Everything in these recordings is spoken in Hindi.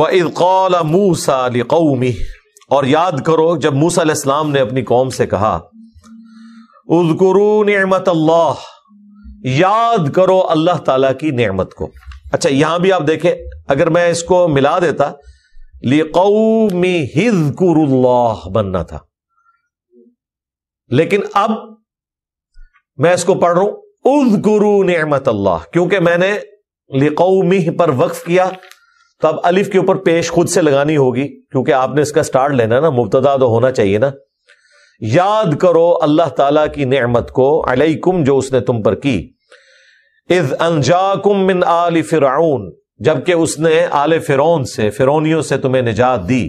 व इदकौल मूसा कौमी और याद करो जब मूसा इस्लाम ने अपनी कौम से कहा उजकरू नमत अल्लाह याद करो अल्लाह ताला की नमत को अच्छा यहां भी आप देखें अगर मैं इसको मिला देता लिकौमी हिजकुरुल्लाह बनना था लेकिन अब मैं इसको पढ़ रहा हूं उज उजगुरु नमत अल्लाह क्योंकि मैंने लिकौमिह पर वक्फ किया तो अब अलिफ के ऊपर पेश खुद से लगानी होगी क्योंकि आपने इसका स्टार्ट लेना ना मुबतदा तो होना चाहिए ना याद करो अल्लाह ताला की नेमत को अलैकुम जो उसने तुम पर की इज अनजाकुम मिन आल फिरउन जबकि उसने आल फिरौन से फिरौनियों से तुम्हें निजात दी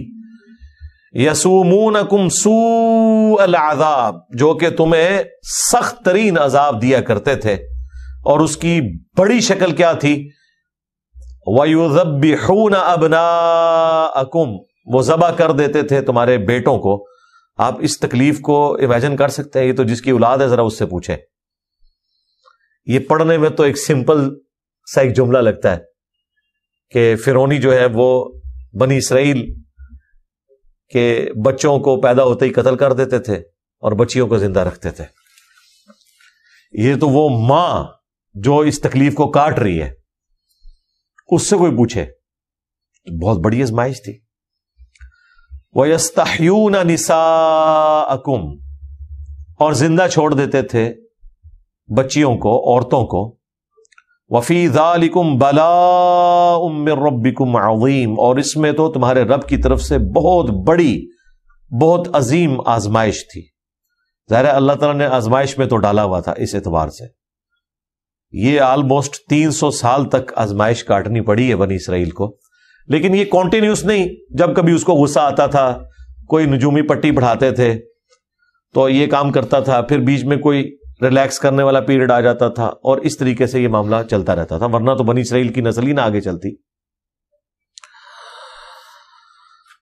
यसूमून कुम सू अल आजाब जो कि तुम्हें सख्त तरीन अजाब दिया करते थे और उसकी बड़ी शक्ल क्या थी वयुजबिहून अबना अकुम वो जबा कर देते थे तुम्हारे बेटों को आप इस तकलीफ को इमेजिन कर सकते हैं ये तो जिसकी औलाद है जरा उससे पूछे ये पढ़ने में तो एक सिंपल सा एक जुमला लगता है कि फिरोनी जो है वो बनी इसराइल के बच्चों को पैदा होते ही कत्ल कर देते थे और बच्चियों को जिंदा रखते थे ये तो वो मां जो इस तकलीफ को काट रही है उससे कोई पूछे तो बहुत बड़ी आजमाइश थी वयस्ताहयून निसा अकुम और जिंदा छोड़ देते थे बच्चियों को औरतों को वफी दालिकुम बला उम्र रबिकुम अवीम और इसमें तो तुम्हारे रब की तरफ से बहुत बड़ी बहुत अजीम आजमाइश थी जहरा अल्लाह तला ने आजमाइश में तो डाला हुआ था इस एतबार से ये ऑलमोस्ट 300 साल तक आजमाइश काटनी पड़ी है बनी इसराइल को लेकिन ये कॉन्टिन्यूस नहीं जब कभी उसको गुस्सा आता था कोई नजूमी पट्टी पढ़ाते थे तो ये काम करता था फिर बीच में कोई रिलैक्स करने वाला पीरियड आ जाता था और इस तरीके से ये मामला चलता रहता था वरना तो बनी इसराइल की नस्ल ही ना आगे चलती